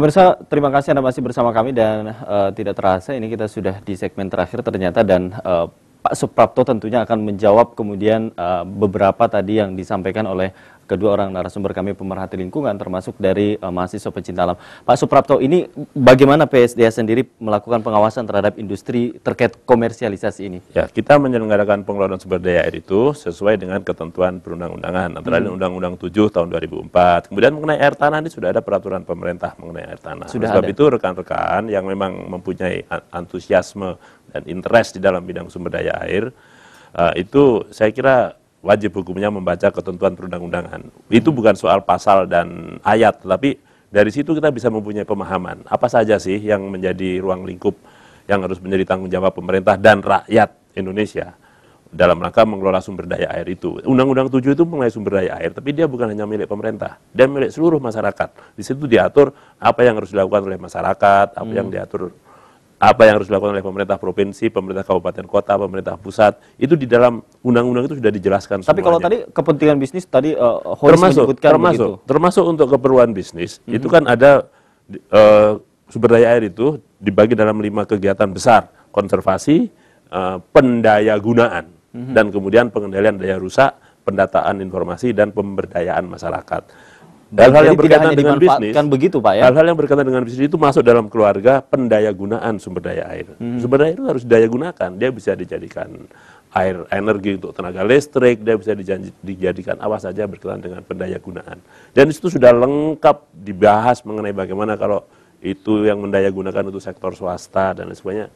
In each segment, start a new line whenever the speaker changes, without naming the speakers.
Pemirsa, terima kasih Anda masih bersama kami dan uh, tidak terasa ini kita sudah di segmen terakhir ternyata dan uh, Pak Suprapto tentunya akan menjawab kemudian uh, beberapa tadi yang disampaikan oleh kedua orang narasumber kami pemerhati lingkungan termasuk dari uh, mahasiswa pecinta alam. Pak Suprapto, ini bagaimana PSDA sendiri melakukan pengawasan terhadap industri terkait komersialisasi ini? Ya, kita menyelenggarakan pengelolaan sumber daya air itu sesuai dengan
ketentuan perundang-undangan, antara lain hmm. Undang-Undang 7 tahun 2004. Kemudian mengenai air tanah ini sudah ada peraturan pemerintah mengenai air tanah. Sudah Sebab ada. itu rekan-rekan yang memang mempunyai antusiasme dan interest di dalam bidang sumber daya air uh, itu saya kira wajib hukumnya membaca ketentuan perundang-undangan. Itu hmm. bukan soal pasal dan ayat, tapi dari situ kita bisa mempunyai pemahaman apa saja sih yang menjadi ruang lingkup yang harus menjadi tanggung jawab pemerintah dan rakyat Indonesia dalam rangka mengelola sumber daya air itu. Undang-Undang tujuh itu mengenai sumber daya air, tapi dia bukan hanya milik pemerintah, dia milik seluruh masyarakat. Di situ diatur apa yang harus dilakukan oleh masyarakat, apa hmm. yang diatur apa yang harus dilakukan oleh pemerintah provinsi, pemerintah kabupaten kota, pemerintah pusat itu di dalam undang-undang itu sudah dijelaskan. Tapi semuanya. kalau tadi
kepentingan bisnis tadi uh, termasuk termasuk
termasuk untuk keperluan bisnis mm -hmm. itu kan ada uh, sumber daya air itu dibagi dalam lima kegiatan besar konservasi, uh, eh, pendaya gunaan mm -hmm. dan kemudian pengendalian daya rusak, pendataan informasi dan pemberdayaan masyarakat hal-hal yang berkaitan dengan bisnis begitu Pak ya. Hal-hal yang berkaitan dengan bisnis itu masuk dalam keluarga pendaya gunaan sumber daya air. Hmm. Sumber daya itu harus daya gunakan. Dia bisa dijadikan air energi untuk tenaga listrik, dia bisa dijadikan apa saja berkaitan dengan pendaya gunaan. Dan itu sudah lengkap dibahas mengenai bagaimana kalau itu yang mendaya gunakan untuk sektor swasta dan sebagainya.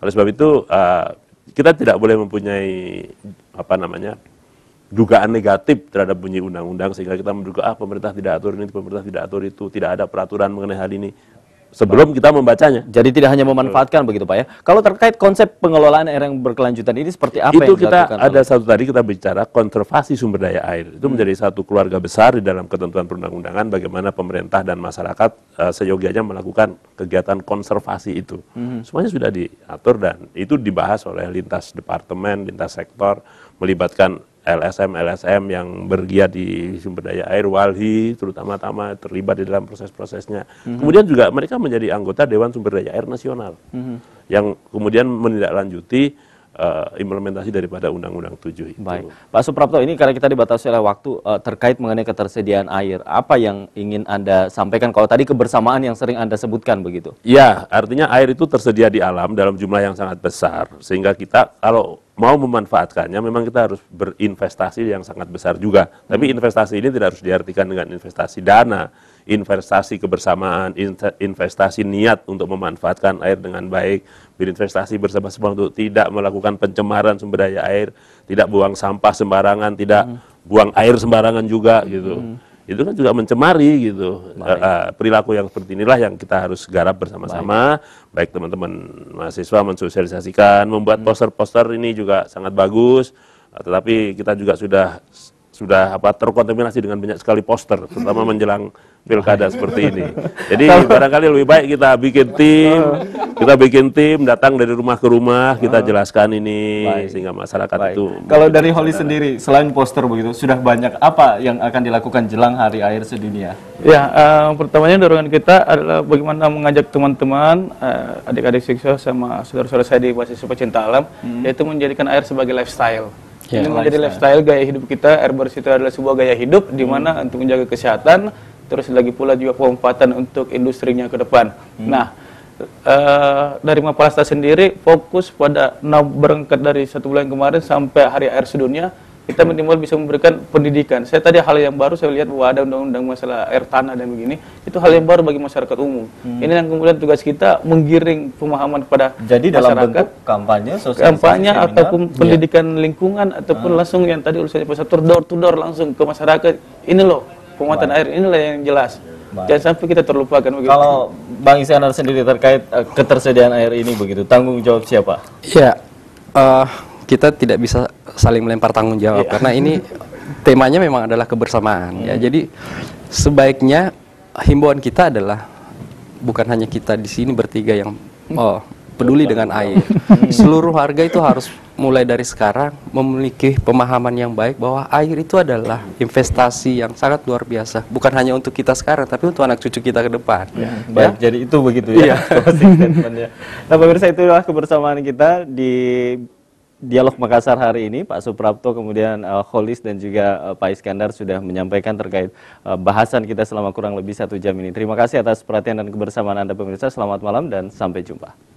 Oleh sebab itu uh, kita tidak boleh mempunyai apa namanya dugaan negatif terhadap bunyi undang-undang sehingga kita menduga ah pemerintah tidak atur ini pemerintah tidak atur itu tidak ada peraturan mengenai hal ini sebelum kita membacanya. Jadi tidak hanya memanfaatkan begitu Pak ya. Kalau terkait
konsep pengelolaan air yang berkelanjutan ini seperti apa itu yang kita ada
satu tadi kita bicara konservasi sumber daya air. Itu hmm. menjadi satu keluarga besar di dalam ketentuan perundang-undangan bagaimana pemerintah dan masyarakat uh, seyogianya melakukan kegiatan konservasi itu. Hmm. Semuanya sudah diatur dan itu dibahas oleh lintas departemen, lintas sektor melibatkan LSM-LSM yang bergiat di sumber daya air, walhi terutama-tama terlibat di dalam proses-prosesnya. Mm-hmm. Kemudian juga mereka menjadi anggota Dewan Sumber Daya Air Nasional mm-hmm. yang kemudian
menindaklanjuti uh, implementasi daripada Undang-Undang 7 itu. Baik. Pak Suprapto, ini karena kita dibatasi oleh waktu uh, terkait mengenai ketersediaan air, apa yang ingin Anda sampaikan? Kalau tadi kebersamaan yang sering Anda sebutkan begitu. Ya, artinya air itu tersedia di alam dalam jumlah yang sangat
besar, sehingga kita kalau mau memanfaatkannya memang kita harus berinvestasi yang sangat besar juga. Tapi investasi ini tidak harus diartikan dengan investasi dana investasi kebersamaan, investasi niat untuk memanfaatkan air dengan baik, berinvestasi bersama-sama untuk tidak melakukan pencemaran sumber daya air, tidak buang sampah sembarangan, tidak hmm. buang air sembarangan juga hmm. gitu. Itu kan juga mencemari gitu. Eh, eh, perilaku yang seperti inilah yang kita harus garap bersama-sama. Baik teman-teman mahasiswa mensosialisasikan, membuat hmm. poster-poster hmm. ini juga sangat bagus. Eh, tetapi kita juga sudah sudah apa terkontaminasi dengan banyak sekali poster, terutama menjelang pilkada seperti ini. Jadi barangkali lebih baik kita bikin tim, kita bikin tim datang dari rumah ke rumah, kita jelaskan ini baik. sehingga masyarakat baik. itu. Kalau dari
Holly sendiri, selain poster begitu, sudah banyak apa yang akan dilakukan jelang Hari Air Sedunia?
Ya, uh, pertamanya dorongan kita adalah bagaimana mengajak teman-teman, uh, adik-adik siswa sama saudara-saudara saya di basis pecinta alam, hmm. yaitu menjadikan air sebagai lifestyle. Yeah, iya, Ini menjadi lifestyle. lifestyle gaya hidup kita. Air bersih itu adalah sebuah gaya hidup di hmm. mana untuk menjaga kesehatan, terus lagi pula juga pemanfaatan untuk industrinya ke depan. Hmm. Nah, Uh, dari Mapalasta sendiri fokus pada berangkat dari satu bulan kemarin sampai hari air sedunia kita minimal bisa memberikan pendidikan. Saya tadi hal yang baru saya lihat bahwa ada undang-undang masalah air tanah dan begini, itu hal yang baru bagi masyarakat umum. Hmm. Ini yang kemudian tugas kita menggiring pemahaman kepada Jadi dalam masyarakat, bentuk kampanye, kampanye ataupun iya. pendidikan lingkungan ataupun hmm. langsung yang tadi urusannya pusat door to door langsung ke masyarakat. Ini loh penguatan air inilah yang jelas. Baik. Jangan sampai kita terlupakan begitu. Kalau Bang Isyana sendiri terkait uh, ketersediaan air ini begitu, tanggung jawab siapa?
Ya, uh, kita tidak bisa saling melempar tanggung jawab yeah. karena ini temanya memang adalah kebersamaan hmm. ya. Iya. Jadi sebaiknya himbauan kita adalah bukan hanya kita di sini bertiga yang oh peduli dengan air. Hmm. Seluruh harga itu harus mulai dari sekarang memiliki pemahaman yang baik bahwa air itu adalah investasi yang sangat luar biasa. Bukan hanya untuk kita sekarang, tapi untuk anak cucu kita ke depan. Ya, ya. Baik, jadi itu begitu ya. ya. nah, pemirsa itulah kebersamaan kita di dialog Makassar hari ini Pak Suprapto kemudian uh, eh, Holis dan juga uh, Pak Iskandar sudah menyampaikan terkait uh, bahasan kita selama kurang lebih satu jam ini. Terima kasih atas perhatian dan kebersamaan Anda pemirsa. Selamat malam dan sampai jumpa.